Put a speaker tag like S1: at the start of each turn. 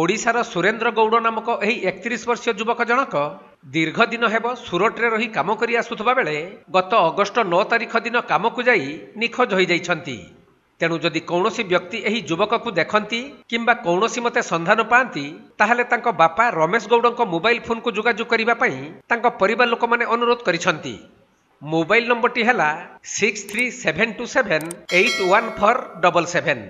S1: ଓଡ଼ିଶାର ସୁରେନ୍ଦ୍ର ଗୌଡ଼ ନାମକ ଏହି ଏକତିରିଶ ବର୍ଷୀୟ ଯୁବକ ଜଣକ ଦୀର୍ଘ ଦିନ ହେବ ସୁରଟରେ ରହି କାମ କରି ଆସୁଥିବା ବେଳେ ଗତ ଅଗଷ୍ଟ ନଅ ତାରିଖ ଦିନ କାମକୁ ଯାଇ ନିଖୋଜ ହୋଇଯାଇଛନ୍ତି ତେଣୁ ଯଦି କୌଣସି ବ୍ୟକ୍ତି ଏହି ଯୁବକକୁ ଦେଖନ୍ତି କିମ୍ବା କୌଣସି ମତେ ସନ୍ଧାନ ପାଆନ୍ତି ତାହେଲେ ତାଙ୍କ ବାପା ରମେଶ ଗୌଡ଼ଙ୍କ ମୋବାଇଲ ଫୋନକୁ ଯୋଗାଯୋଗ କରିବା ପାଇଁ ତାଙ୍କ ପରିବାର ଲୋକମାନେ ଅନୁରୋଧ କରିଛନ୍ତି ମୋବାଇଲ ନମ୍ବରଟି ହେଲା six three seven two seven eight one four double seven